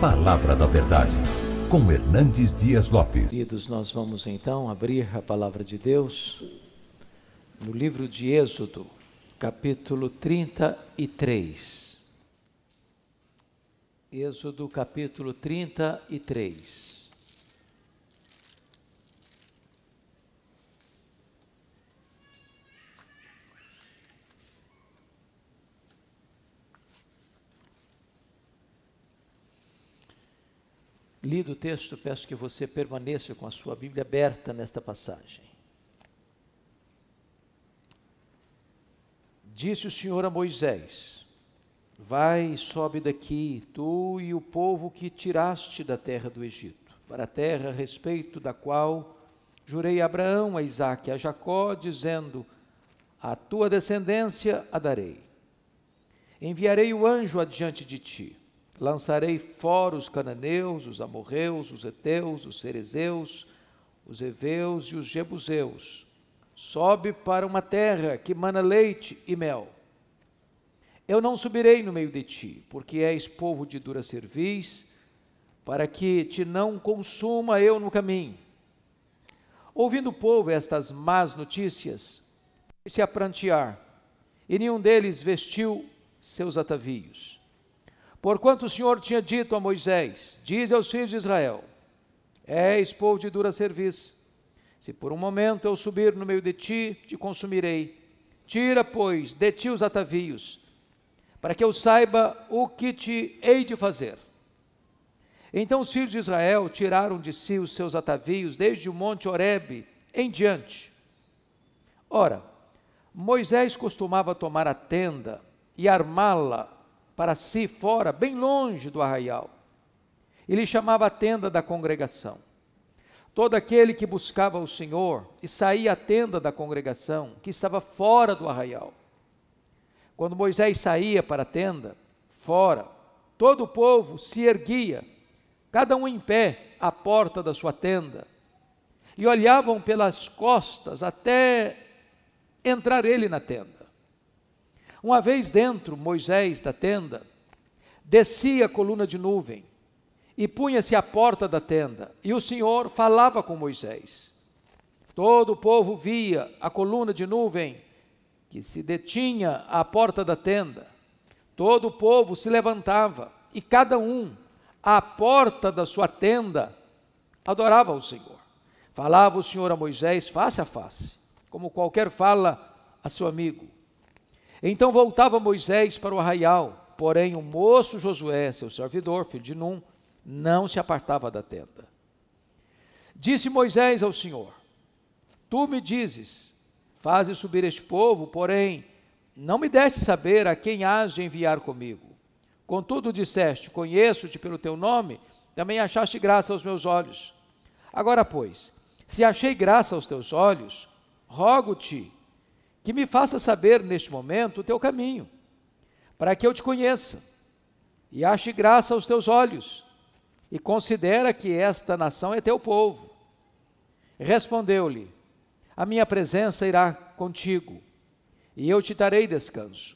Palavra da Verdade, com Hernandes Dias Lopes. Queridos, nós vamos então abrir a palavra de Deus no livro de Êxodo, capítulo 33. Êxodo, capítulo 33. Lido o texto, peço que você permaneça com a sua Bíblia aberta nesta passagem. Disse o Senhor a Moisés: Vai e sobe daqui, tu e o povo que tiraste da terra do Egito, para a terra a respeito da qual jurei a Abraão, a Isaque, a Jacó, dizendo: A tua descendência a darei. Enviarei o anjo adiante de ti Lançarei fora os cananeus, os amorreus, os heteus, os ferezeus, os heveus e os jebuseus. Sobe para uma terra que mana leite e mel. Eu não subirei no meio de ti, porque és povo de dura cerviz, para que te não consuma eu no caminho. Ouvindo o povo estas más notícias, se a prantear, e nenhum deles vestiu seus atavios. Porquanto o Senhor tinha dito a Moisés: Diz aos filhos de Israel: És povo de dura serviço. Se por um momento eu subir no meio de ti, te consumirei. Tira, pois, de ti os atavios, para que eu saiba o que te hei de fazer. Então os filhos de Israel tiraram de si os seus atavios, desde o monte Horebe em diante. Ora, Moisés costumava tomar a tenda e armá-la para si fora, bem longe do arraial. E lhe chamava a tenda da congregação. Todo aquele que buscava o Senhor e saía à tenda da congregação, que estava fora do arraial. Quando Moisés saía para a tenda, fora, todo o povo se erguia, cada um em pé, à porta da sua tenda, e olhavam pelas costas até entrar ele na tenda. Uma vez dentro, Moisés da tenda, descia a coluna de nuvem e punha-se à porta da tenda, e o Senhor falava com Moisés. Todo o povo via a coluna de nuvem que se detinha à porta da tenda. Todo o povo se levantava e cada um à porta da sua tenda adorava o Senhor. Falava o Senhor a Moisés face a face, como qualquer fala a seu amigo. Então voltava Moisés para o arraial, porém o moço Josué, seu servidor, filho de Num, não se apartava da tenda. Disse Moisés ao Senhor: Tu me dizes, faze subir este povo, porém não me deste saber a quem has de enviar comigo. Contudo disseste: Conheço-te pelo teu nome, também achaste graça aos meus olhos. Agora, pois, se achei graça aos teus olhos, rogo-te que me faça saber neste momento o teu caminho, para que eu te conheça e ache graça aos teus olhos, e considera que esta nação é teu povo. Respondeu-lhe: A minha presença irá contigo, e eu te darei descanso.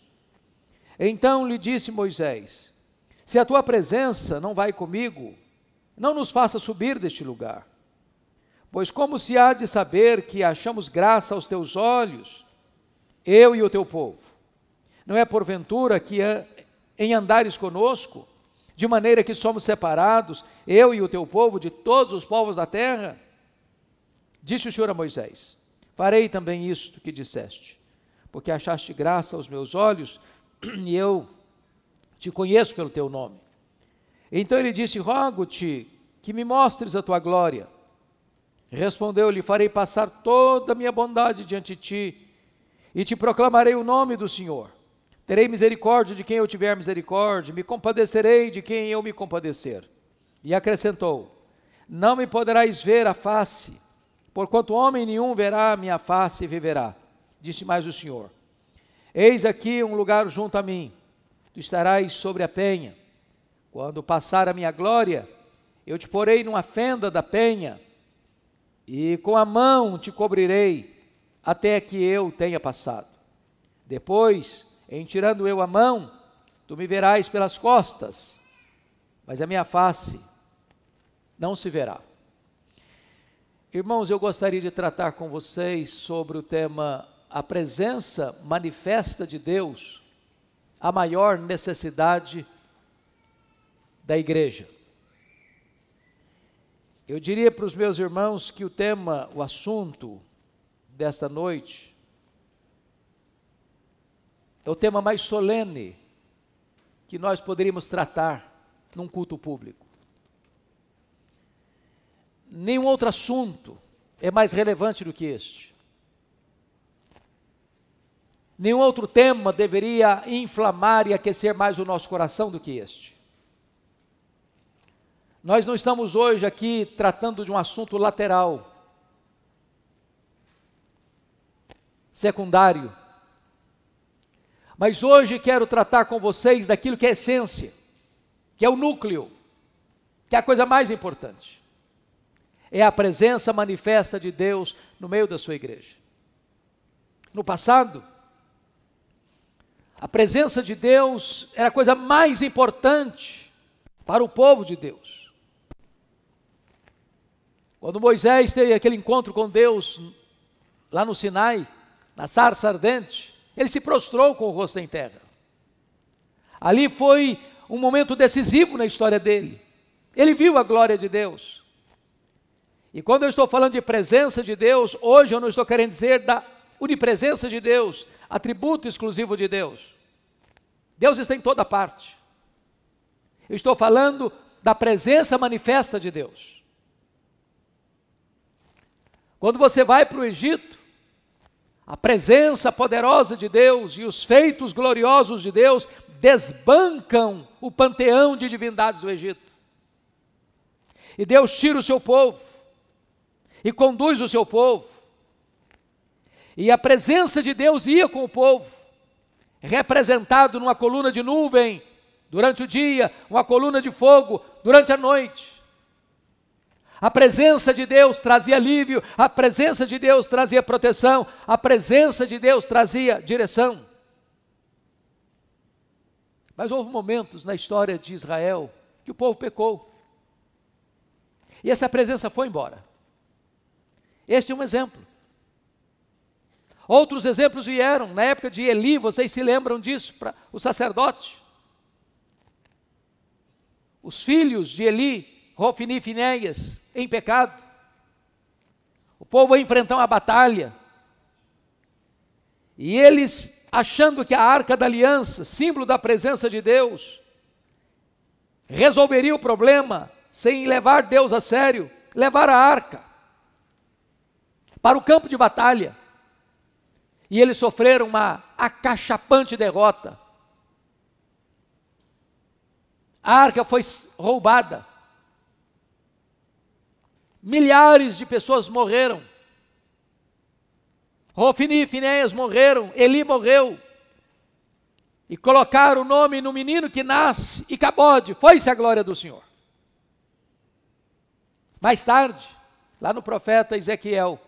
Então lhe disse Moisés: Se a tua presença não vai comigo, não nos faça subir deste lugar. Pois como se há de saber que achamos graça aos teus olhos, eu e o teu povo. Não é porventura que ah, em andares conosco, de maneira que somos separados, eu e o teu povo, de todos os povos da terra? Disse o Senhor a Moisés: Farei também isto que disseste, porque achaste graça aos meus olhos e eu te conheço pelo teu nome. Então ele disse: Rogo-te que me mostres a tua glória. Respondeu-lhe: Farei passar toda a minha bondade diante de ti e te proclamarei o nome do Senhor. Terei misericórdia de quem eu tiver misericórdia, me compadecerei de quem eu me compadecer. E acrescentou: Não me poderás ver a face, porquanto homem nenhum verá a minha face e viverá. Disse mais o Senhor: Eis aqui um lugar junto a mim, tu estarás sobre a penha. Quando passar a minha glória, eu te porei numa fenda da penha, e com a mão te cobrirei até que eu tenha passado. Depois, em tirando eu a mão, tu me verás pelas costas, mas a minha face não se verá. Irmãos, eu gostaria de tratar com vocês sobre o tema a presença manifesta de Deus, a maior necessidade da igreja. Eu diria para os meus irmãos que o tema, o assunto, desta noite é o tema mais solene que nós poderíamos tratar num culto público. Nenhum outro assunto é mais relevante do que este. Nenhum outro tema deveria inflamar e aquecer mais o nosso coração do que este. Nós não estamos hoje aqui tratando de um assunto lateral secundário. Mas hoje quero tratar com vocês daquilo que é essência, que é o núcleo, que é a coisa mais importante. É a presença manifesta de Deus no meio da sua igreja. No passado, a presença de Deus era a coisa mais importante para o povo de Deus. Quando Moisés teve aquele encontro com Deus lá no Sinai, na sarça ardente, ele se prostrou com o rosto em terra. Ali foi um momento decisivo na história dele. Ele viu a glória de Deus. E quando eu estou falando de presença de Deus, hoje eu não estou querendo dizer da unipresença de Deus, atributo exclusivo de Deus. Deus está em toda parte. Eu estou falando da presença manifesta de Deus. Quando você vai para o Egito, a presença poderosa de Deus e os feitos gloriosos de Deus desbancam o panteão de divindades do Egito. E Deus tira o seu povo e conduz o seu povo. E a presença de Deus ia com o povo, representado numa coluna de nuvem durante o dia, uma coluna de fogo durante a noite. A presença de Deus trazia alívio, a presença de Deus trazia proteção, a presença de Deus trazia direção. Mas houve momentos na história de Israel que o povo pecou. E essa presença foi embora. Este é um exemplo. Outros exemplos vieram. Na época de Eli, vocês se lembram disso, Para o sacerdote. Os filhos de Eli Rofini e Finéias em pecado. O povo vai enfrentar uma batalha. E eles, achando que a arca da aliança, símbolo da presença de Deus, resolveria o problema sem levar Deus a sério, levar a arca para o campo de batalha. E eles sofreram uma acachapante derrota. A arca foi roubada. Milhares de pessoas morreram. Rofini e Finéias morreram, Eli morreu. E colocaram o nome no menino que nasce e cabode. Foi-se a glória do Senhor. Mais tarde, lá no profeta Ezequiel,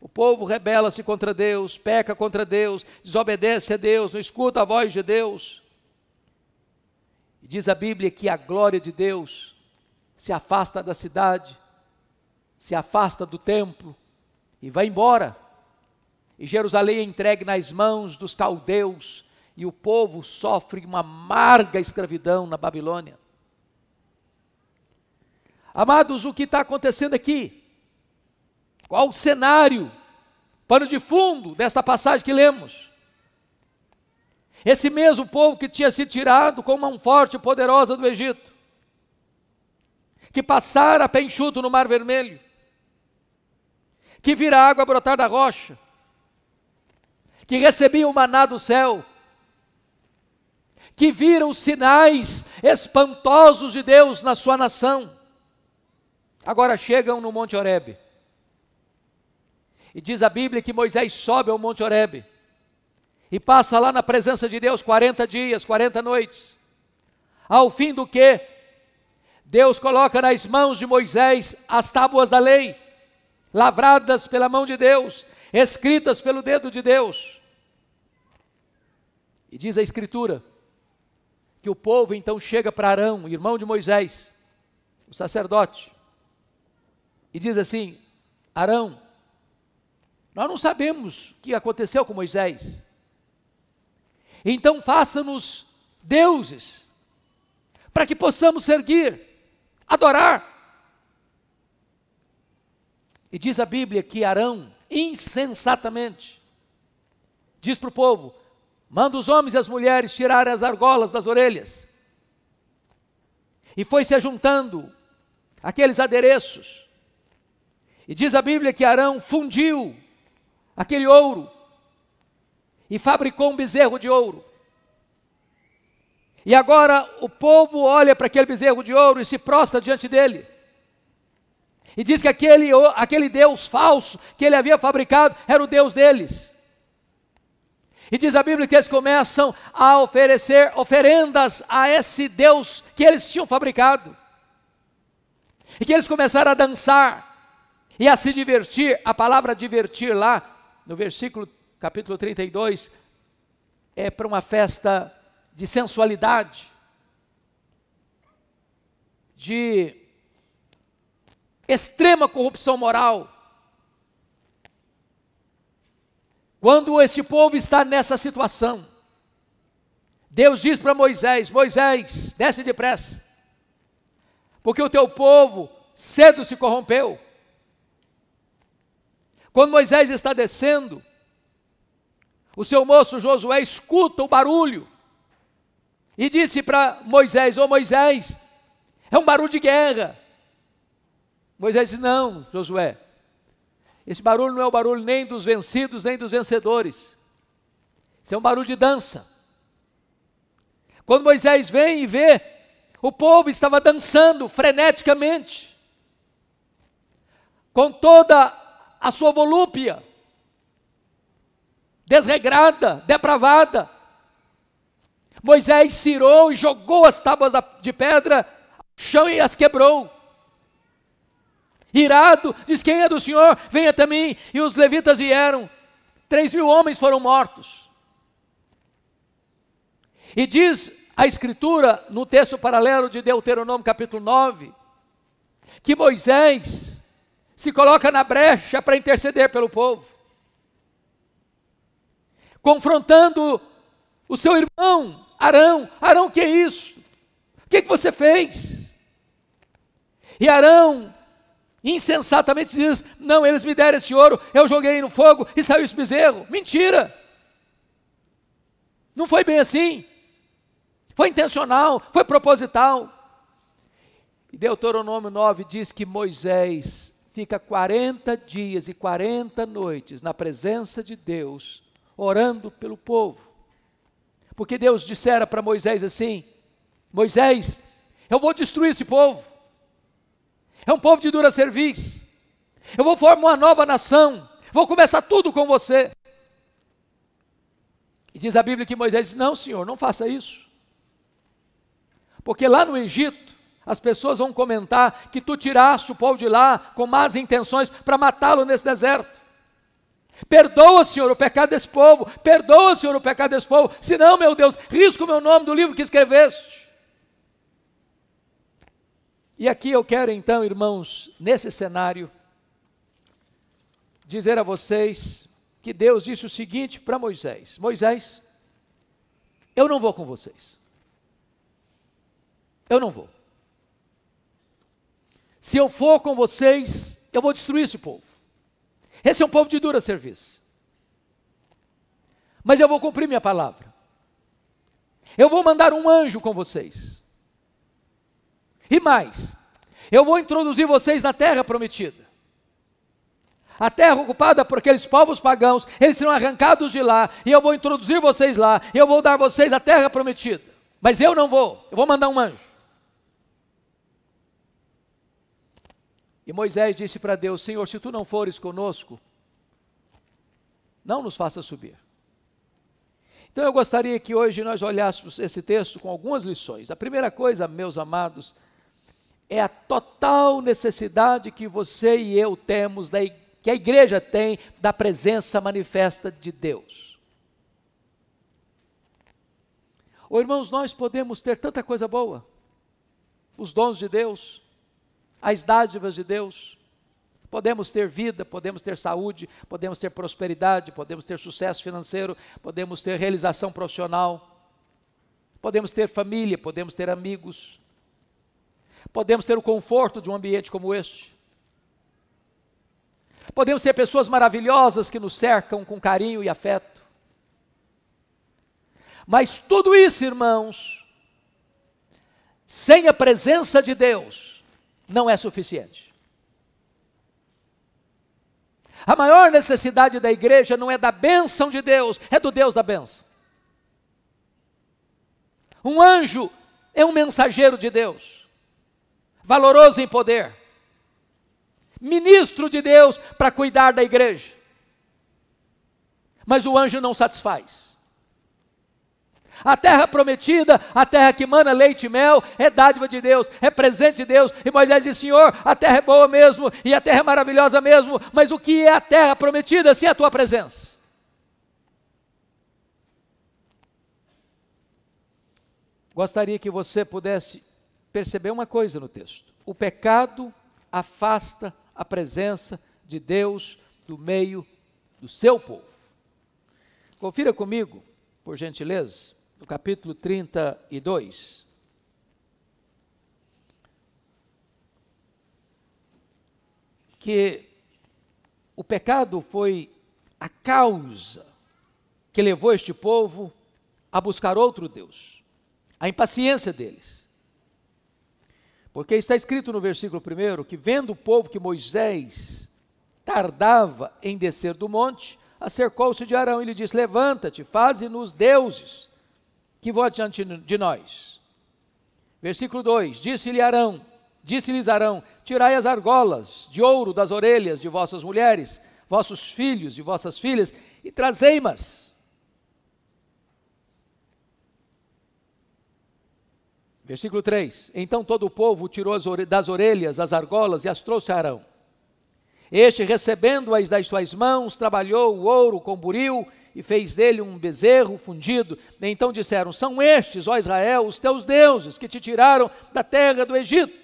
o povo rebela-se contra Deus, peca contra Deus, desobedece a Deus, não escuta a voz de Deus. E diz a Bíblia que a glória de Deus se afasta da cidade se afasta do templo e vai embora. E Jerusalém é entregue nas mãos dos caldeus, e o povo sofre uma amarga escravidão na Babilônia. Amados, o que está acontecendo aqui? Qual o cenário, pano de fundo desta passagem que lemos? Esse mesmo povo que tinha se tirado com mão forte e poderosa do Egito, que passara penchuto no Mar Vermelho, que vira água brotar da rocha, que recebia o maná do céu, que viram os sinais espantosos de Deus na sua nação. Agora chegam no Monte Horebe. E diz a Bíblia que Moisés sobe ao Monte Horebe e passa lá na presença de Deus 40 dias, 40 noites. Ao fim do que Deus coloca nas mãos de Moisés as tábuas da lei lavradas pela mão de Deus, escritas pelo dedo de Deus. E diz a Escritura que o povo então chega para Arão, irmão de Moisés, o sacerdote, e diz assim: Arão, nós não sabemos o que aconteceu com Moisés. Então faça-nos deuses, para que possamos seguir, adorar. E diz a Bíblia que Arão, insensatamente, diz para o povo: manda os homens e as mulheres tirarem as argolas das orelhas. E foi se juntando aqueles adereços. E diz a Bíblia que Arão fundiu aquele ouro e fabricou um bezerro de ouro. E agora o povo olha para aquele bezerro de ouro e se prostra diante dele. E diz que aquele, aquele Deus falso que ele havia fabricado era o Deus deles. E diz a Bíblia que eles começam a oferecer oferendas a esse Deus que eles tinham fabricado. E que eles começaram a dançar e a se divertir. A palavra divertir lá, no versículo capítulo 32, é para uma festa de sensualidade, de extrema corrupção moral. Quando este povo está nessa situação, Deus diz para Moisés: Moisés, desce depressa, porque o teu povo cedo se corrompeu. Quando Moisés está descendo, o seu moço Josué escuta o barulho e disse para Moisés: Ô oh, Moisés, é um barulho de guerra. Moisés disse: Não, Josué, esse barulho não é o barulho nem dos vencidos, nem dos vencedores. Isso é um barulho de dança. Quando Moisés vem e vê, o povo estava dançando freneticamente, com toda a sua volúpia, desregrada, depravada. Moisés cirou e jogou as tábuas de pedra ao chão e as quebrou. Irado, diz: Quem é do Senhor? Venha até mim. E os levitas vieram. Três mil homens foram mortos. E diz a Escritura, no texto paralelo de Deuteronômio capítulo 9, que Moisés se coloca na brecha para interceder pelo povo, confrontando o seu irmão Arão: Arão, que é isso? O que, é que você fez? E Arão insensatamente diz: Não, eles me deram esse ouro, eu joguei no fogo e saiu esse bezerro. Mentira! Não foi bem assim. Foi intencional, foi proposital. E Deuteronômio 9 diz que Moisés fica 40 dias e 40 noites na presença de Deus, orando pelo povo. Porque Deus dissera para Moisés assim: Moisés, eu vou destruir esse povo é um povo de dura serviço. Eu vou formar uma nova nação. Vou começar tudo com você. E diz a Bíblia que Moisés disse: Não, senhor, não faça isso. Porque lá no Egito, as pessoas vão comentar que tu tiraste o povo de lá com más intenções para matá-lo nesse deserto. Perdoa, Senhor, o pecado desse povo. Perdoa, Senhor, o pecado desse povo. Senão, meu Deus, risco o meu nome do livro que escreveste. E aqui eu quero então, irmãos, nesse cenário, dizer a vocês que Deus disse o seguinte para Moisés: Moisés, eu não vou com vocês. Eu não vou. Se eu for com vocês, eu vou destruir esse povo. Esse é um povo de dura serviço. Mas eu vou cumprir minha palavra. Eu vou mandar um anjo com vocês. E mais, eu vou introduzir vocês na terra prometida. A terra ocupada por aqueles povos pagãos, eles serão arrancados de lá, e eu vou introduzir vocês lá, e eu vou dar vocês a terra prometida. Mas eu não vou, eu vou mandar um anjo. E Moisés disse para Deus: Senhor, se tu não fores conosco, não nos faça subir. Então eu gostaria que hoje nós olhássemos esse texto com algumas lições. A primeira coisa, meus amados, é a total necessidade que você e eu temos, da, que a igreja tem, da presença manifesta de Deus. Ou oh, irmãos, nós podemos ter tanta coisa boa, os dons de Deus, as dádivas de Deus, podemos ter vida, podemos ter saúde, podemos ter prosperidade, podemos ter sucesso financeiro, podemos ter realização profissional, podemos ter família, podemos ter amigos, Podemos ter o conforto de um ambiente como este. Podemos ter pessoas maravilhosas que nos cercam com carinho e afeto. Mas tudo isso, irmãos, sem a presença de Deus, não é suficiente. A maior necessidade da igreja não é da bênção de Deus, é do Deus da bênção. Um anjo é um mensageiro de Deus valoroso em poder, ministro de Deus para cuidar da igreja. Mas o anjo não satisfaz. A terra prometida, a terra que mana leite e mel, é dádiva de Deus, é presente de Deus. E Moisés diz: Senhor, a terra é boa mesmo, e a terra é maravilhosa mesmo, mas o que é a terra prometida sem é a tua presença? Gostaria que você pudesse perceber uma coisa no texto: o pecado afasta a presença de Deus do meio do seu povo. Confira comigo, por gentileza, no capítulo 32. Que o pecado foi a causa que levou este povo a buscar outro Deus, a impaciência deles. Porque está escrito no versículo 1 que, vendo o povo que Moisés tardava em descer do monte, acercou-se de Arão e lhe disse: Levanta-te, faze-nos deuses que vão diante de nós. Versículo 2: Disse-lhe Arão, disse-lhes Arão: Tirai as argolas de ouro das orelhas de vossas mulheres, vossos filhos e vossas filhas, e trazei-mas Versículo 3: Então todo o povo tirou das orelhas as argolas e as trouxe a Arão. Este, recebendo-as das suas mãos, trabalhou o ouro com buril e fez dele um bezerro fundido. Então disseram: São estes, ó Israel, os teus deuses que te tiraram da terra do Egito.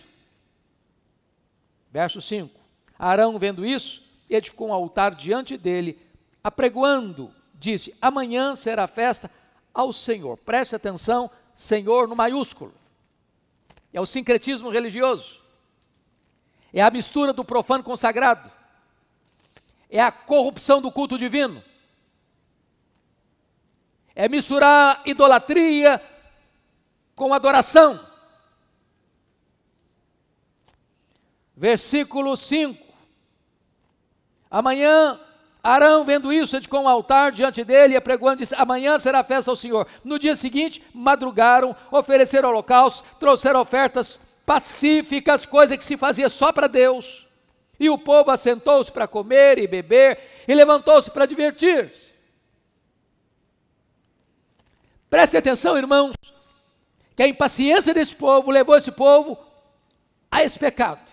Verso 5: Arão, vendo isso, edificou um altar diante dele, apregoando, disse: Amanhã será festa ao Senhor. Preste atenção, Senhor no maiúsculo. É o sincretismo religioso. É a mistura do profano com o sagrado. É a corrupção do culto divino. É misturar idolatria com adoração. Versículo 5. Amanhã Arão, vendo isso, edificou um altar diante dele e apregoando, disse: Amanhã será festa ao Senhor. No dia seguinte, madrugaram, ofereceram holocaustos, trouxeram ofertas pacíficas, coisa que se fazia só para Deus. E o povo assentou-se para comer e beber e levantou-se para divertir-se. Preste atenção, irmãos, que a impaciência desse povo levou esse povo a esse pecado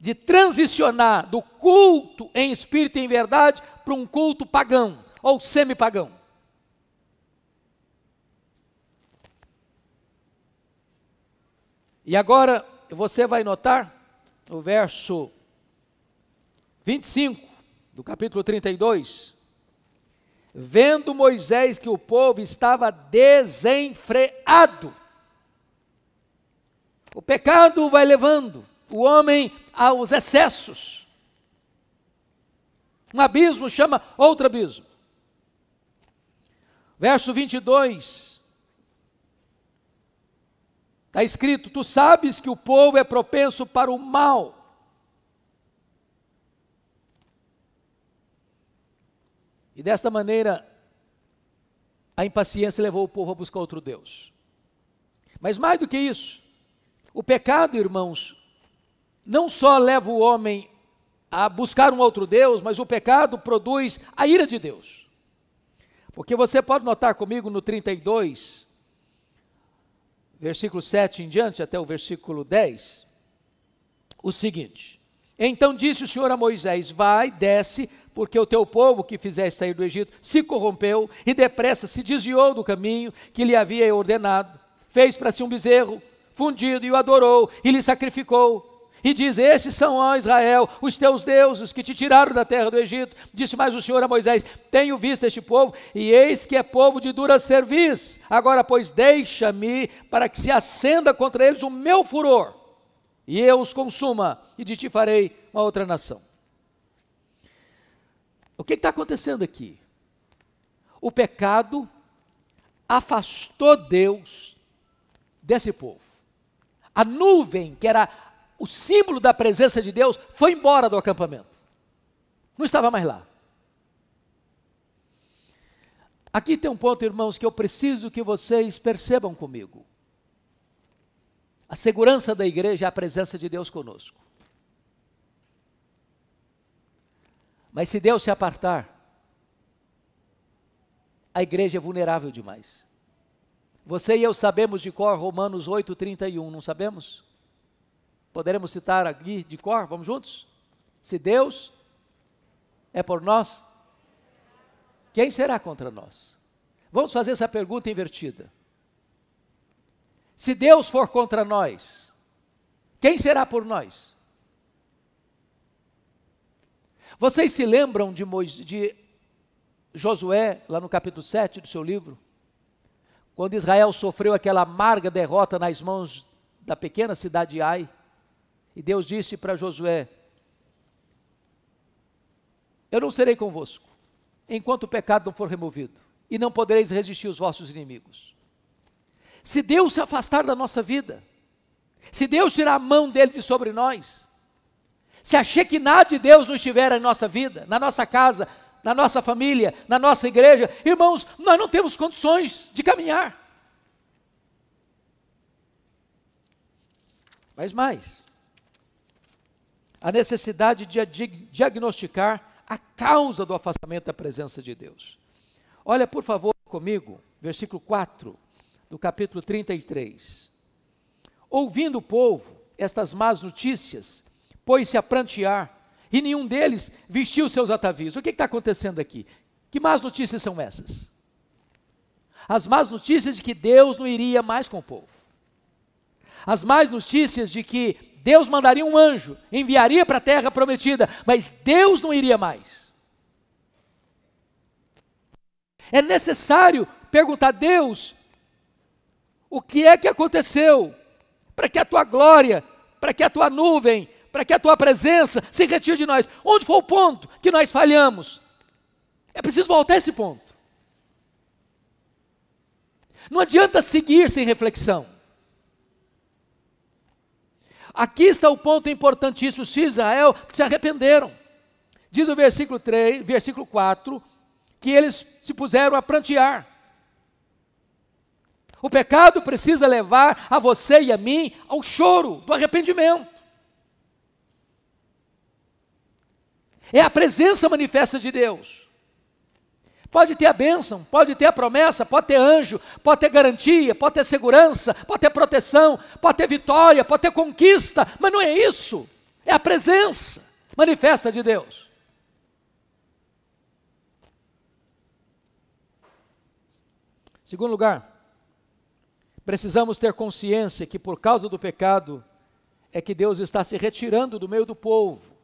de transicionar do culto em espírito e em verdade para um culto pagão ou semipagão. E agora você vai notar no verso 25 do capítulo 32, vendo Moisés que o povo estava desenfreado. O pecado vai levando, o homem aos excessos. Um abismo chama outro abismo. Verso 22. Está escrito: Tu sabes que o povo é propenso para o mal. E desta maneira, a impaciência levou o povo a buscar outro Deus. Mas mais do que isso, o pecado, irmãos, não só leva o homem a buscar um outro Deus, mas o pecado produz a ira de Deus. Porque você pode notar comigo no 32, versículo 7 em diante, até o versículo 10, o seguinte: Então disse o Senhor a Moisés: Vai, desce, porque o teu povo que fizeste sair do Egito se corrompeu e depressa se desviou do caminho que lhe havia ordenado. Fez para si um bezerro fundido e o adorou e lhe sacrificou. E diz: Esses são, ó Israel, os teus deuses que te tiraram da terra do Egito. Disse mais o Senhor a Moisés: Tenho visto este povo, e eis que é povo de dura serviço. Agora, pois, deixa-me para que se acenda contra eles o meu furor, e eu os consuma, e de ti farei uma outra nação. O que é está acontecendo aqui? O pecado afastou Deus desse povo. A nuvem que era o símbolo da presença de Deus foi embora do acampamento. Não estava mais lá. Aqui tem um ponto, irmãos, que eu preciso que vocês percebam comigo. A segurança da igreja é a presença de Deus conosco. Mas se Deus se apartar, a igreja é vulnerável demais. Você e eu sabemos de cor Romanos 8,31, não sabemos? Poderemos citar aqui de cor? Vamos juntos? Se Deus é por nós, quem será contra nós? Vamos fazer essa pergunta invertida. Se Deus for contra nós, quem será por nós? Vocês se lembram de, Mois, de Josué, lá no capítulo 7 do seu livro? Quando Israel sofreu aquela amarga derrota nas mãos da pequena cidade de Ai, e Deus disse para Josué: Eu não serei convosco, enquanto o pecado não for removido, e não podereis resistir os vossos inimigos. Se Deus se afastar da nossa vida, se Deus tirar a mão dele de sobre nós, se a Shekinah de Deus não estiver em nossa vida, na nossa casa, na nossa família, na nossa igreja, irmãos, nós não temos condições de caminhar. Mas mais, a necessidade de diagnosticar a causa do afastamento da presença de Deus. Olha, por favor, comigo, versículo 4 do capítulo 33. Ouvindo o povo estas más notícias, pôs-se a prantear, e nenhum deles vestiu seus atavios. O que está acontecendo aqui? Que más notícias são essas? As más notícias de que Deus não iria mais com o povo. As más notícias de que Deus mandaria um anjo, enviaria para a terra prometida, mas Deus não iria mais. É necessário perguntar a Deus o que é que aconteceu para que a tua glória, para que a tua nuvem, para que a tua presença se retire de nós. Onde foi o ponto que nós falhamos? É preciso voltar a esse ponto. Não adianta seguir sem reflexão. Aqui está o ponto importantíssimo: se Israel se arrependeram. Diz o versículo 3, versículo 4, que eles se puseram a prantear. O pecado precisa levar a você e a mim ao choro do arrependimento. É a presença manifesta de Deus. Pode ter a bênção, pode ter a promessa, pode ter anjo, pode ter garantia, pode ter segurança, pode ter proteção, pode ter vitória, pode ter conquista, mas não é isso. É a presença manifesta de Deus. Segundo lugar, precisamos ter consciência que por causa do pecado é que Deus está se retirando do meio do povo.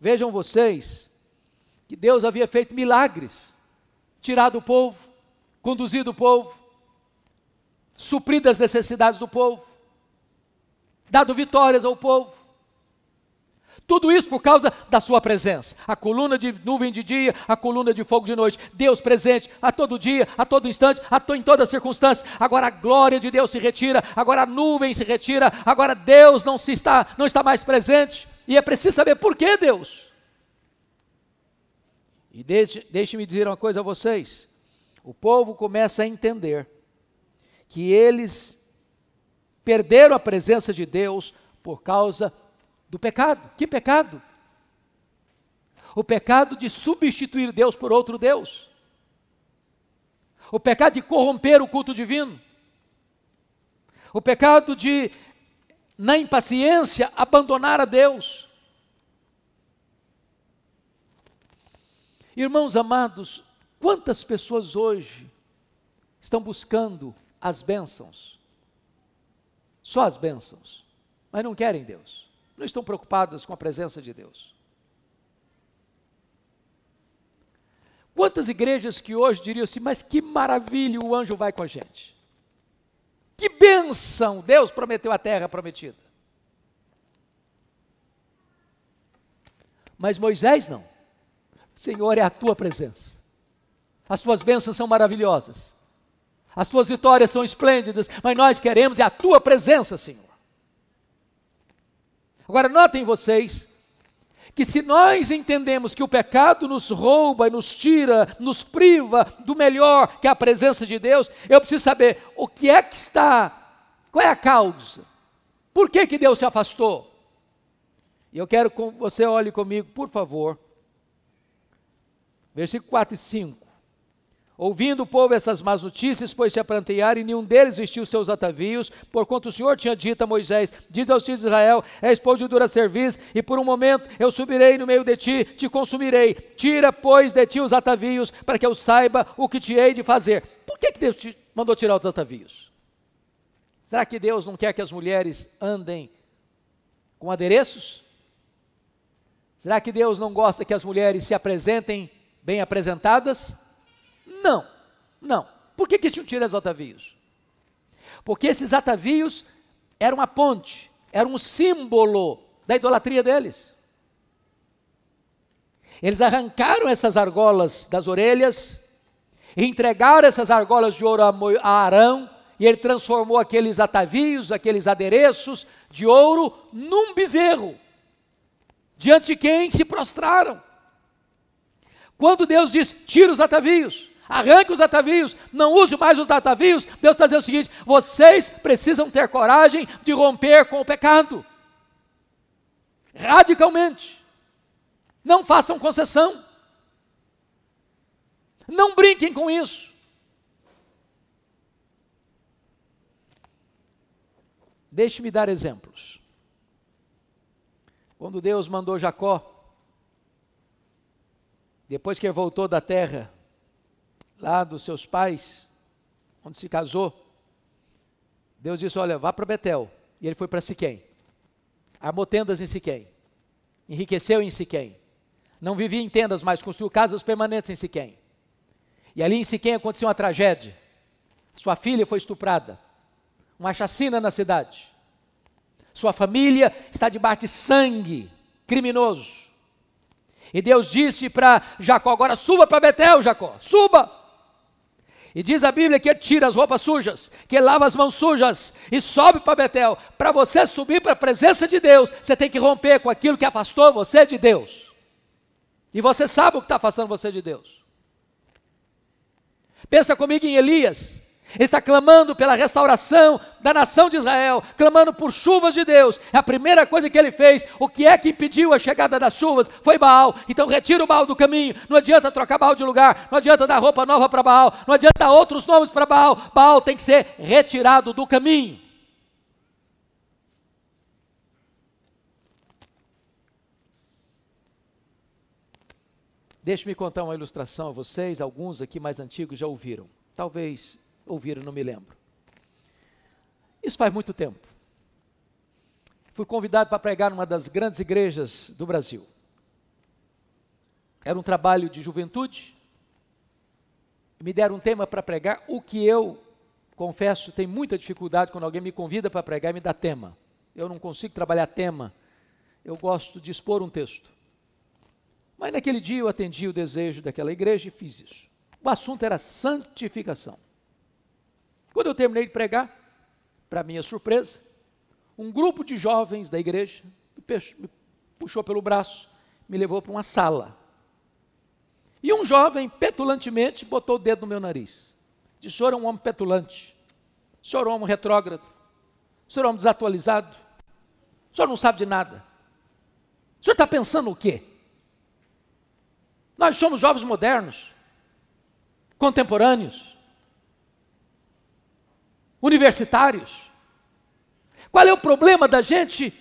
Vejam vocês que Deus havia feito milagres tirar do povo, conduzir o povo, suprido as necessidades do povo, dado vitórias ao povo. Tudo isso por causa da sua presença. A coluna de nuvem de dia, a coluna de fogo de noite. Deus presente a todo dia, a todo instante, a to, em toda circunstância. Agora a glória de Deus se retira, agora a nuvem se retira, agora Deus não se está, não está mais presente. E é preciso saber por que Deus. E deixe-me dizer uma coisa a vocês: o povo começa a entender que eles perderam a presença de Deus por causa do pecado. Que pecado? O pecado de substituir Deus por outro Deus. O pecado de corromper o culto divino. O pecado de, na impaciência, abandonar a Deus. Irmãos amados, quantas pessoas hoje estão buscando as bênçãos? Só as bênçãos, mas não querem Deus, não estão preocupadas com a presença de Deus. Quantas igrejas que hoje diriam assim, mas que maravilha, o anjo vai com a gente. Que bênção Deus prometeu à terra prometida. Mas Moisés não. Senhor, é a tua presença. As tuas bênçãos são maravilhosas. As tuas vitórias são esplêndidas, mas nós queremos é a tua presença, Senhor. Agora notem vocês que se nós entendemos que o pecado nos rouba e nos tira, nos priva do melhor que é a presença de Deus, eu preciso saber o que é que está, qual é a causa? Por que que Deus se afastou? E eu quero que você olhe comigo, por favor, Versículo 4 e 5. Ouvindo o povo essas más notícias, pôs-se a plantear, e nenhum deles vestiu seus atavios, porquanto o Senhor tinha dito a Moisés: Diz aos filhos de Israel: És povo de dura serviço, e por um momento eu subirei no meio de ti, te consumirei. Tira, pois, de ti os atavios, para que eu saiba o que te hei de fazer. Por que, que Deus te mandou tirar os atavios? Será que Deus não quer que as mulheres andem com adereços? Será que Deus não gosta que as mulheres se apresentem bem apresentadas? Não, não. Por que, que tinham tido os atavios? Porque esses atavios eram a ponte, eram um símbolo da idolatria deles. Eles arrancaram essas argolas das orelhas, entregaram essas argolas de ouro a Arão, e ele transformou aqueles atavios, aqueles adereços de ouro, num bezerro, diante de quem se prostraram. Quando Deus diz, tira os atavios, arranque os atavios, não use mais os atavios, Deus está dizendo o seguinte: vocês precisam ter coragem de romper com o pecado. Radicalmente. Não façam concessão. Não brinquem com isso. Deixe-me dar exemplos. Quando Deus mandou Jacó depois que ele voltou da terra, lá dos seus pais, onde se casou, Deus disse: Olha, vá para Betel. E ele foi para Siquém. Armou tendas em Siquém. Enriqueceu em Siquém. Não vivia em tendas, mas construiu casas permanentes em Siquém. E ali em Siquém aconteceu uma tragédia. Sua filha foi estuprada. Uma chacina na cidade. Sua família está debaixo de sangue criminoso. E Deus disse para Jacó: agora suba para Betel, Jacó, suba. E diz a Bíblia que ele tira as roupas sujas, que ele lava as mãos sujas e sobe para Betel. Para você subir para a presença de Deus, você tem que romper com aquilo que afastou você de Deus. E você sabe o que está afastando você de Deus. Pensa comigo em Elias. Ele está clamando pela restauração da nação de Israel, clamando por chuvas de Deus. É a primeira coisa que ele fez. O que é que impediu a chegada das chuvas? Foi Baal. Então retira o Baal do caminho. Não adianta trocar Baal de lugar. Não adianta dar roupa nova para Baal. Não adianta dar outros nomes para Baal. Baal tem que ser retirado do caminho. Deixe-me contar uma ilustração a vocês. Alguns aqui mais antigos já ouviram. Talvez ouviram, não me lembro. Isso faz muito tempo. Fui convidado para pregar numa das grandes igrejas do Brasil. Era um trabalho de juventude. Me deram um tema para pregar, o que eu confesso tem muita dificuldade quando alguém me convida para pregar e me dá tema. Eu não consigo trabalhar tema. Eu gosto de expor um texto. Mas naquele dia eu atendi o desejo daquela igreja e fiz isso. O assunto era santificação. Quando eu terminei de pregar, para minha surpresa, um grupo de jovens da igreja me puxou pelo braço, me levou para uma sala. E um jovem petulantemente botou o dedo no meu nariz. Disse: o senhor é um homem petulante, o senhor é um homem retrógrado, o senhor é um homem desatualizado, o senhor não sabe de nada. O senhor está pensando o quê? Nós somos jovens modernos, contemporâneos, universitários. Qual é o problema da gente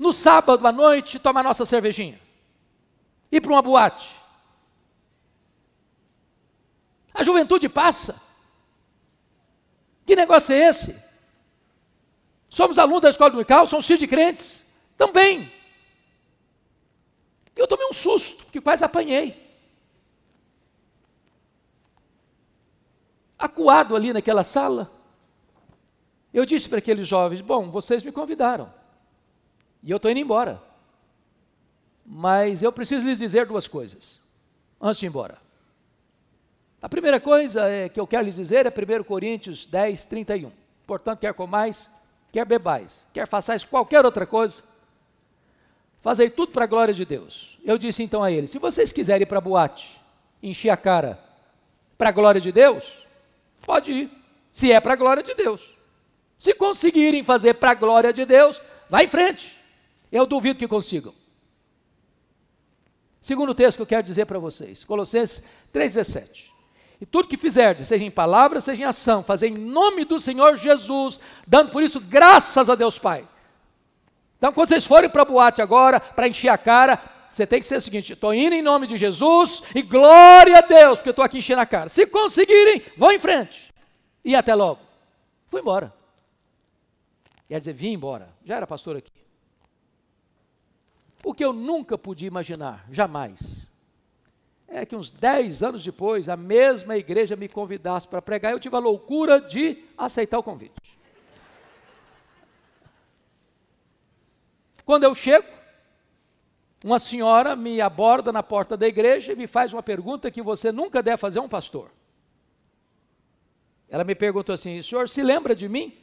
no sábado à noite tomar nossa cervejinha? Ir para uma boate? A juventude passa. Que negócio é esse? Somos alunos da escola dominical, somos filhos de crentes também. Eu tomei um susto, porque quase apanhei. Acuado ali naquela sala, eu disse para aqueles jovens: Bom, vocês me convidaram e eu estou indo embora, mas eu preciso lhes dizer duas coisas antes de ir embora. A primeira coisa é, que eu quero lhes dizer é 1 Coríntios 10, 31. Portanto, quer comais, quer bebais, quer façais qualquer outra coisa, fazei tudo para a glória de Deus. Eu disse então a eles: se vocês quiserem ir para a boate, encher a cara para a glória de Deus, pode ir, se é para a glória de Deus. Se conseguirem fazer para a glória de Deus, vá em frente. Eu duvido que consigam. Segundo texto que eu quero dizer para vocês, Colossenses 3,17. E tudo que fizerdes, seja em palavra, seja em ação, fazer em nome do Senhor Jesus, dando por isso graças a Deus Pai. Então, quando vocês forem para a boate agora, para encher a cara, você tem que ser o seguinte: estou indo em nome de Jesus e glória a Deus, porque estou aqui enchendo a cara. Se conseguirem, vão em frente. E até logo. Fui embora. Quer dizer, vim embora. Já era pastor aqui. O que eu nunca podia imaginar, jamais, é que uns 10 anos depois, a mesma igreja me convidasse para pregar, eu tive a loucura de aceitar o convite. Quando eu chego, uma senhora me aborda na porta da igreja e me faz uma pergunta que você nunca deve fazer a um pastor. Ela me perguntou assim: o senhor se lembra de mim?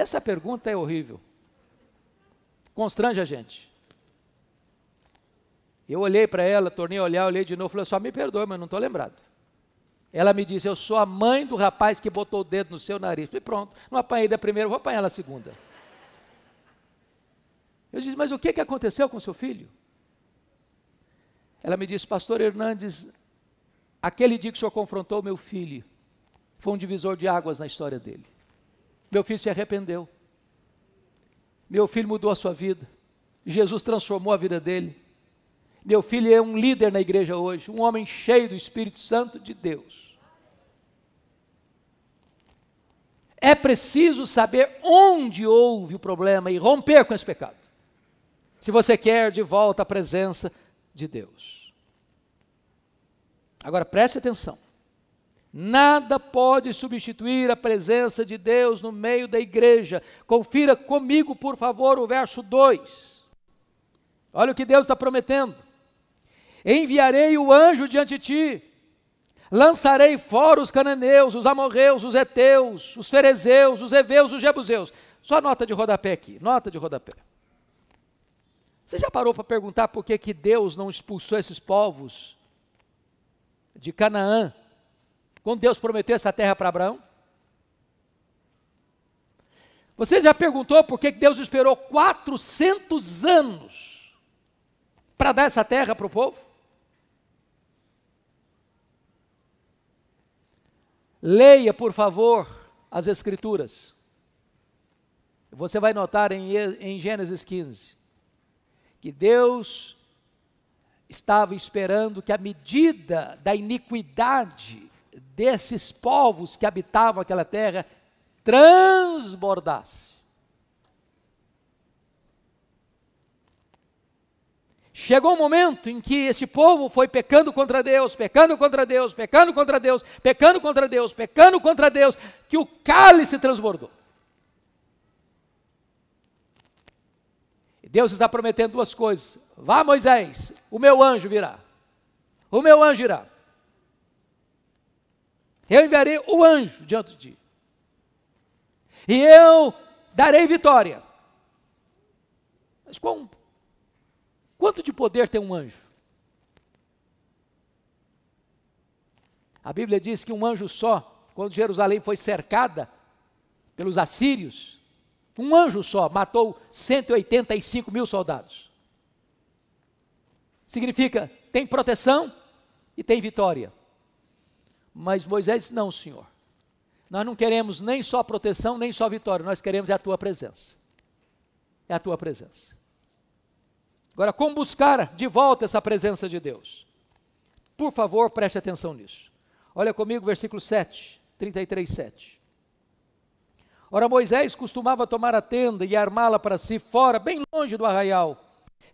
Essa pergunta é horrível. Constrange a gente. Eu olhei para ela, tornei a olhar, olhei de novo, falei, só me perdoe, mas não estou lembrado. Ela me disse, eu sou a mãe do rapaz que botou o dedo no seu nariz. Falei, pronto, não apanhei da primeira, vou apanhar na segunda. Eu disse, mas o que, que aconteceu com seu filho? Ela me disse, pastor Hernandes, aquele dia que o senhor confrontou meu filho, foi um divisor de águas na história dele. Meu filho se arrependeu. Meu filho mudou a sua vida. Jesus transformou a vida dele. Meu filho é um líder na igreja hoje, um homem cheio do Espírito Santo de Deus. É preciso saber onde houve o problema e romper com esse pecado. Se você quer de volta a presença de Deus. Agora preste atenção. Nada pode substituir a presença de Deus no meio da igreja. Confira comigo, por favor, o verso 2. Olha o que Deus está prometendo: Enviarei o anjo diante de ti, lançarei fora os cananeus, os amorreus, os heteus, os ferezeus, os heveus, os jebuseus. Só nota de rodapé aqui, nota de rodapé. Você já parou para perguntar por que, que Deus não expulsou esses povos de Canaã quando Deus prometeu essa terra para Abraão? Você já perguntou por que Deus esperou 400 anos para dar essa terra para o povo? Leia, por favor, as Escrituras. Você vai notar em, em Gênesis 15 que Deus estava esperando que a medida da iniquidade desses povos que habitavam aquela terra transbordasse. Chegou um momento em que esse povo foi pecando contra Deus, pecando contra Deus, pecando contra Deus, pecando contra Deus, pecando contra Deus, que o cálice transbordou. Deus está prometendo duas coisas: vá, Moisés, o meu anjo virá, o meu anjo irá. Eu enviarei o anjo diante de ti. E eu darei vitória. Mas com quanto de poder tem um anjo? A Bíblia diz que um anjo só, quando Jerusalém foi cercada pelos assírios, um anjo só matou 185 mil soldados. Significa, tem proteção e tem vitória. Mas Moisés disse: Não, senhor. Nós não queremos nem só proteção, nem só vitória, nós queremos é a tua presença. É a tua presença. Agora, como buscar de volta essa presença de Deus? Por favor, preste atenção nisso. Olha comigo, versículo 7, 33, 7. Ora, Moisés costumava tomar a tenda e armá-la para si fora, bem longe do arraial.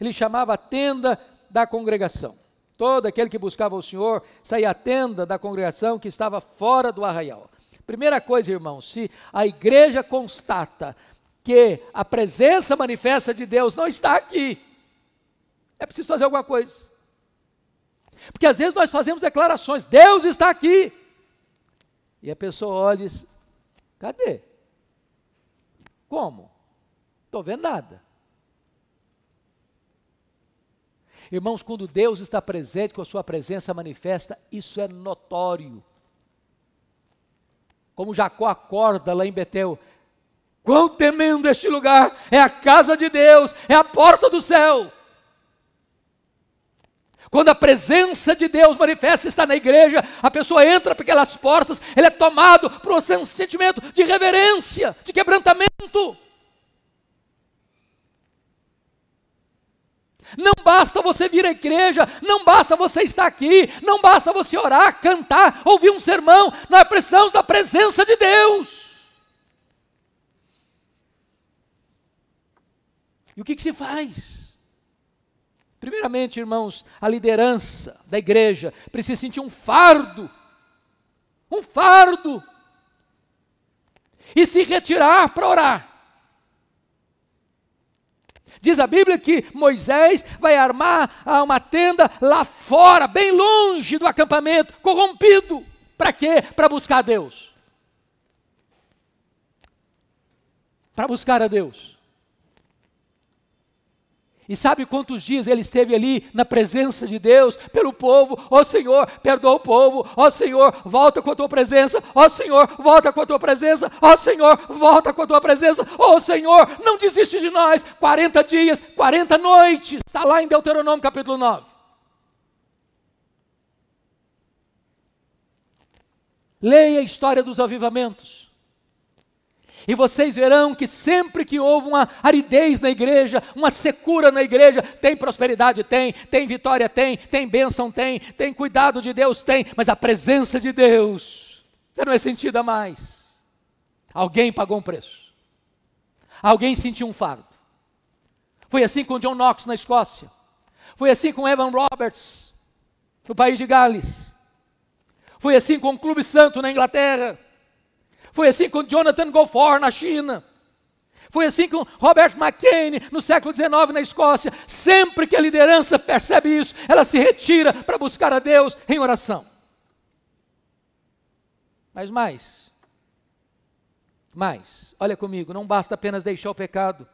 Ele chamava a tenda da congregação. Todo aquele que buscava o Senhor saía à tenda da congregação que estava fora do arraial. Primeira coisa, irmão, se a igreja constata que a presença manifesta de Deus não está aqui, é preciso fazer alguma coisa. Porque às vezes nós fazemos declarações, Deus está aqui. E a pessoa olha e diz, cadê? Como? Estou vendo nada. Irmãos, quando Deus está presente, com a sua presença manifesta, isso é notório. Como Jacó acorda lá em Betel, quão temendo este lugar, é a casa de Deus, é a porta do céu. Quando a presença de Deus manifesta está na igreja, a pessoa entra por aquelas portas, ele é tomado por um sentimento de reverência, de quebrantamento. Não basta você vir à igreja, não basta você estar aqui, não basta você orar, cantar, ouvir um sermão, nós precisamos da presença de Deus. E o que, que se faz? Primeiramente, irmãos, a liderança da igreja precisa sentir um fardo, um fardo, e se retirar para orar. Diz a Bíblia que Moisés vai armar ah, uma tenda lá fora, bem longe do acampamento, corrompido. Para quê? Para buscar a Deus. Para buscar a Deus. E sabe quantos dias ele esteve ali na presença de Deus, pelo povo? Ó oh, Senhor, perdoa o povo. Ó oh, Senhor, volta com a tua presença. Ó oh, Senhor, volta com a tua presença. Ó Senhor, volta com a tua presença. Ó Senhor, não desiste de nós. 40 dias, 40 noites. Está lá em Deuteronômio capítulo 9. Leia a história dos avivamentos. E vocês verão que sempre que houve uma aridez na igreja, uma secura na igreja, tem prosperidade, tem, tem vitória, tem, tem bênção, tem, tem cuidado de Deus, tem, mas a presença de Deus já não é sentida mais. Alguém pagou um preço. Alguém sentiu um fardo. Foi assim com John Knox na Escócia. Foi assim com Evan Roberts no país de Gales. Foi assim com o Clube Santo na Inglaterra. Foi assim com Jonathan Gofor na China. Foi assim com Robert McCain no século XIX na Escócia. Sempre que a liderança percebe isso, ela se retira para buscar a Deus em oração. Mas mais, mais, olha comigo, não basta apenas deixar o pecado,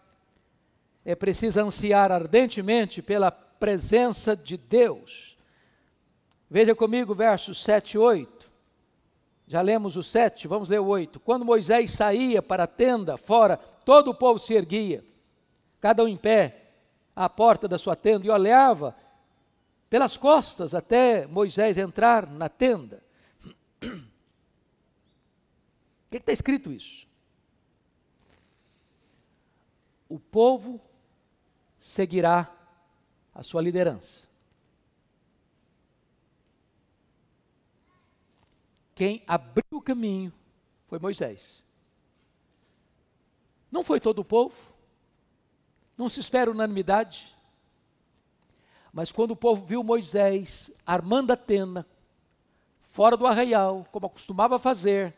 é preciso ansiar ardentemente pela presença de Deus. Veja comigo versos 7 e 8. Já lemos o 7, vamos ler o 8. Quando Moisés saía para a tenda fora, todo o povo se erguia, cada um em pé, à porta da sua tenda, e olhava pelas costas até Moisés entrar na tenda. O que é está escrito isso? O povo seguirá a sua liderança. quem abriu o caminho foi Moisés. Não foi todo o povo, não se espera unanimidade, mas quando o povo viu Moisés armando a tenda, fora do arraial, como acostumava fazer,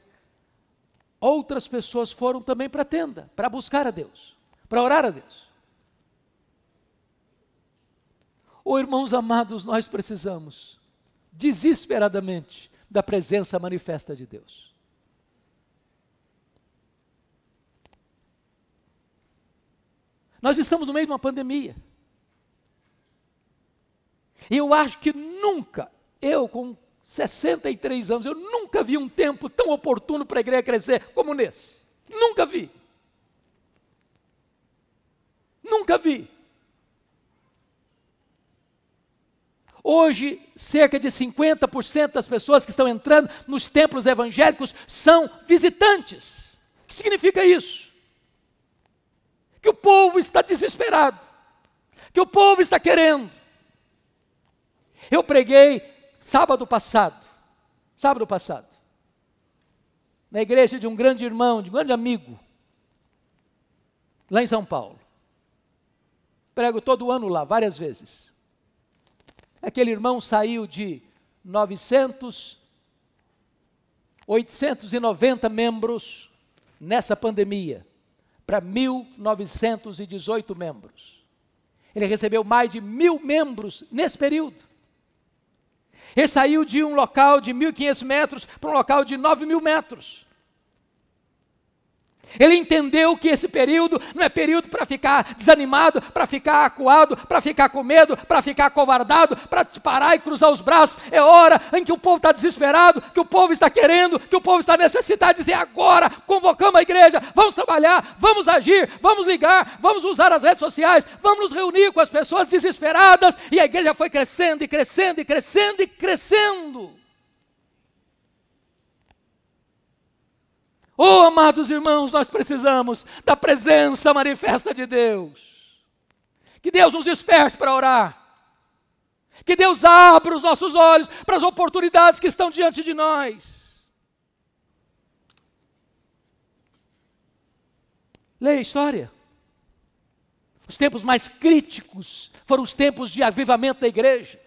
outras pessoas foram também para a tenda, para buscar a Deus, para orar a Deus. Oh, irmãos amados, nós precisamos, desesperadamente, da presença manifesta de Deus. Nós estamos no meio de uma pandemia. E eu acho que nunca, eu com 63 anos, eu nunca vi um tempo tão oportuno para a igreja crescer como nesse. Nunca vi. Nunca vi. Hoje, cerca de 50% das pessoas que estão entrando nos templos evangélicos são visitantes. O que significa isso? Que o povo está desesperado, que o povo está querendo. Eu preguei sábado passado, sábado passado, na igreja de um grande irmão, de um grande amigo, lá em São Paulo. Prego todo ano lá, várias vezes. Aquele irmão saiu de 900, 890 membros nessa pandemia para 1.918 membros. Ele recebeu mais de mil membros nesse período. Ele saiu de um local de 1.500 metros para um local de 9.000 metros. Ele entendeu que esse período não é período para ficar desanimado, para ficar acuado, para ficar com medo, para ficar covardado, para parar e cruzar os braços. É hora em que o povo está desesperado, que o povo está querendo, que o povo está necessitado de dizer agora, convocamos a igreja, vamos trabalhar, vamos agir, vamos ligar, vamos usar as redes sociais, vamos nos reunir com as pessoas desesperadas. E a igreja foi crescendo e crescendo e crescendo e crescendo. Oh, amados irmãos, nós precisamos da presença manifesta de Deus. Que Deus nos desperte para orar. Que Deus abra os nossos olhos para as oportunidades que estão diante de nós. Leia a história. Os tempos mais críticos foram os tempos de avivamento da igreja.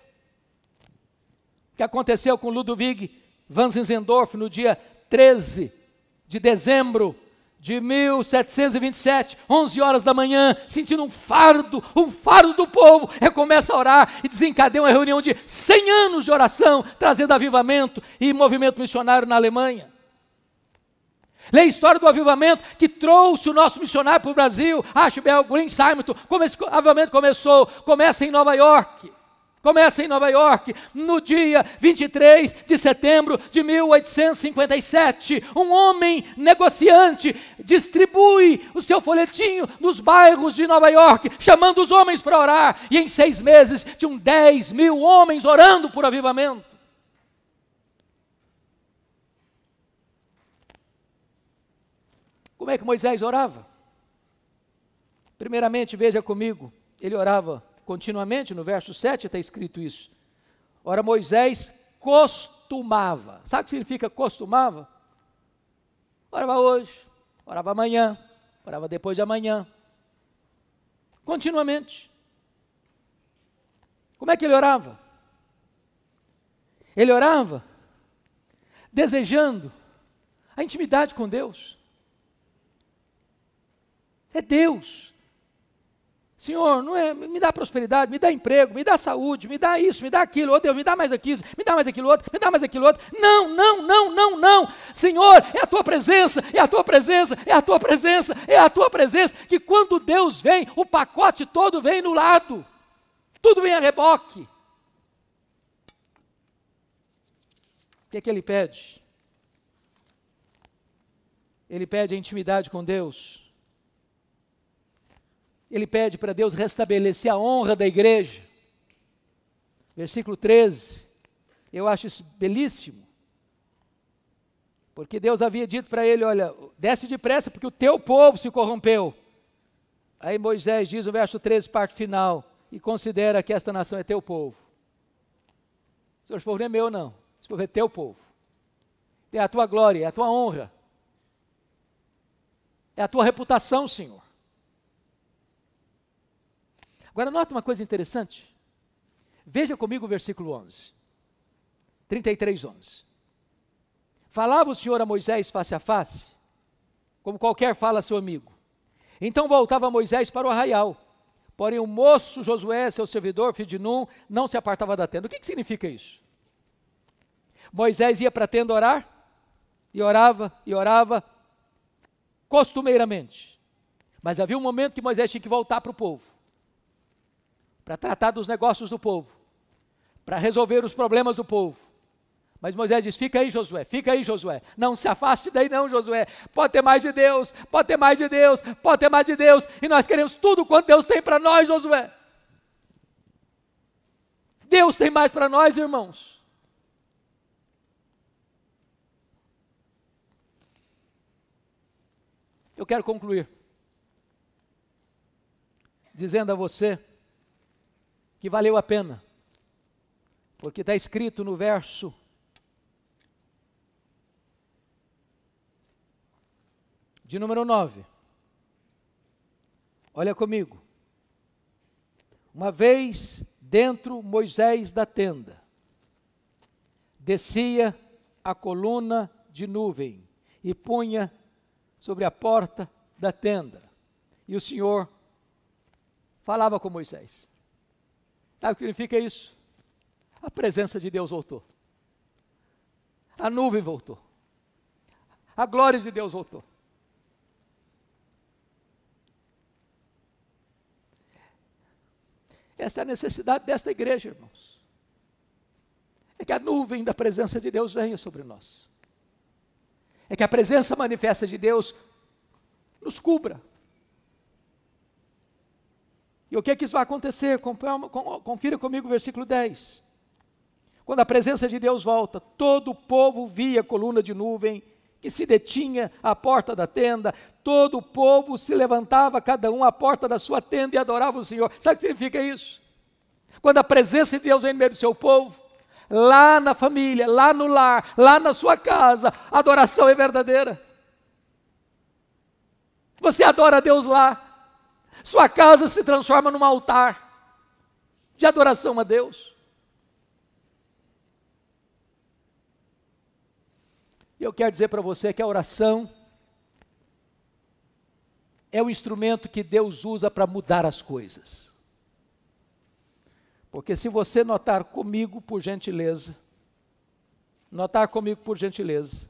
O que aconteceu com Ludwig van Zinzendorf no dia 13 de dezembro de 1727, 11 horas da manhã, sentindo um fardo, um fardo do povo, recomeça a orar e desencadeia uma reunião de 100 anos de oração, trazendo avivamento e movimento missionário na Alemanha. Leia a história do avivamento que trouxe o nosso missionário para o Brasil, Ashbel Green Simon, como esse avivamento começou, começa em Nova York. Começa em Nova York, no dia 23 de setembro de 1857. Um homem negociante distribui o seu folhetinho nos bairros de Nova York, chamando os homens para orar. E em seis meses tinham 10 mil homens orando por avivamento. Como é que Moisés orava? Primeiramente, veja comigo, ele orava continuamente, no verso 7 está escrito isso. Ora, Moisés costumava. Sabe o que significa costumava? Orava hoje, orava amanhã, orava depois de amanhã. Continuamente. Como é que ele orava? Ele orava desejando a intimidade com Deus. É Deus Senhor, não é, me dá prosperidade, me dá emprego, me dá saúde, me dá isso, me dá aquilo, outro me dá mais aquilo, me dá mais aquilo outro, me dá mais aquilo outro. Não, não, não, não, não. Senhor, é a tua presença, é a tua presença, é a tua presença, é a tua presença, que quando Deus vem, o pacote todo vem no lado, tudo vem a reboque. O que é que ele pede? Ele pede a intimidade com Deus. Ele pede para Deus restabelecer a honra da igreja. Versículo 13. Eu acho isso belíssimo. Porque Deus havia dito para ele: Olha, desce depressa, porque o teu povo se corrompeu. Aí Moisés diz o verso 13, parte final: E considera que esta nação é teu povo. Seus povo não é meu, não. Esse povo é teu povo. É a tua glória, é a tua honra. É a tua reputação, Senhor. Agora, nota uma coisa interessante. Veja comigo o versículo 11. 33, 11. Falava o Senhor a Moisés face a face, como qualquer fala a seu amigo. Então voltava Moisés para o arraial. Porém, o moço Josué, seu servidor, filho de Num, não se apartava da tenda. O que, que significa isso? Moisés ia para a tenda orar, e orava, e orava, costumeiramente. Mas havia um momento que Moisés tinha que voltar para o povo para tratar dos negócios do povo, para resolver os problemas do povo. Mas Moisés diz: fica aí, Josué, fica aí, Josué. Não se afaste daí, não, Josué. Pode ter mais de Deus, pode ter mais de Deus, pode ter mais de Deus. E nós queremos tudo quanto Deus tem para nós, Josué. Deus tem mais para nós, irmãos. Eu quero concluir dizendo a você que valeu a pena, porque está escrito no verso. De número 9. Olha comigo. Uma vez dentro Moisés da tenda, descia a coluna de nuvem e punha sobre a porta da tenda. E o Senhor falava com Moisés. Sabe o que significa isso? A presença de Deus voltou. A nuvem voltou. A glória de Deus voltou. Esta é a necessidade desta igreja, irmãos. É que a nuvem da presença de Deus venha sobre nós. É que a presença manifesta de Deus nos cubra, e o que é que isso vai acontecer? Confira comigo o versículo 10. Quando a presença de Deus volta, todo o povo via a coluna de nuvem que se detinha à porta da tenda, todo o povo se levantava, cada um à porta da sua tenda e adorava o Senhor. Sabe o que significa isso? Quando a presença de Deus vem no meio do seu povo, lá na família, lá no lar, lá na sua casa, a adoração é verdadeira. Você adora a Deus lá, sua casa se transforma num altar de adoração a Deus. E eu quero dizer para você que a oração é o instrumento que Deus usa para mudar as coisas. Porque se você notar comigo, por gentileza, notar comigo, por gentileza,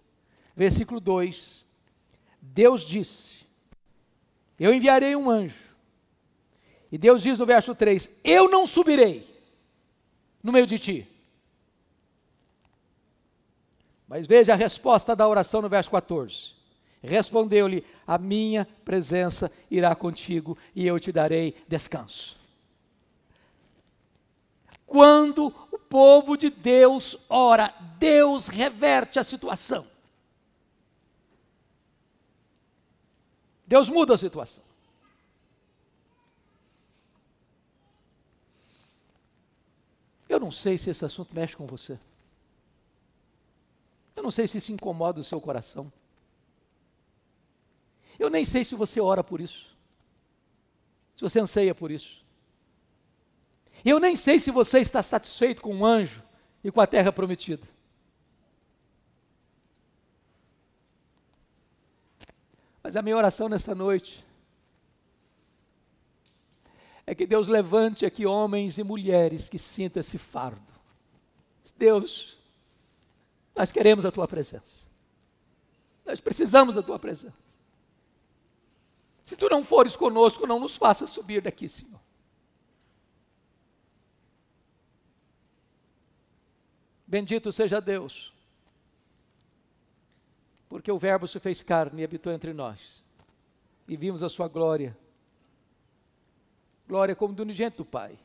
versículo 2: Deus disse: Eu enviarei um anjo e Deus diz no verso 3: Eu não subirei no meio de ti. Mas veja a resposta da oração no verso 14. Respondeu-lhe: A minha presença irá contigo e eu te darei descanso. Quando o povo de Deus ora, Deus reverte a situação. Deus muda a situação. Eu não sei se esse assunto mexe com você. Eu não sei se isso incomoda o seu coração. Eu nem sei se você ora por isso. Se você anseia por isso. Eu nem sei se você está satisfeito com o um anjo e com a terra prometida. Mas a minha oração nesta noite é que Deus levante aqui homens e mulheres que sintam esse fardo. Deus, nós queremos a tua presença. Nós precisamos da tua presença. Se tu não fores conosco, não nos faça subir daqui, Senhor. Bendito seja Deus, porque o Verbo se fez carne e habitou entre nós, e vimos a sua glória Glória como do unigênito do Pai.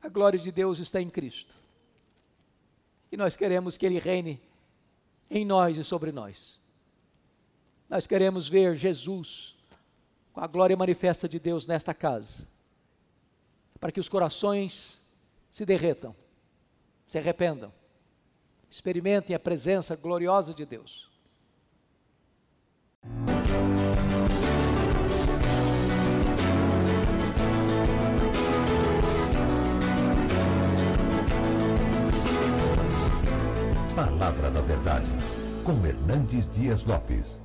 A glória de Deus está em Cristo. E nós queremos que Ele reine em nós e sobre nós. Nós queremos ver Jesus com a glória manifesta de Deus nesta casa, para que os corações se derretam, se arrependam, experimentem a presença gloriosa de Deus. Palavra da Verdade, com Hernandes Dias Lopes.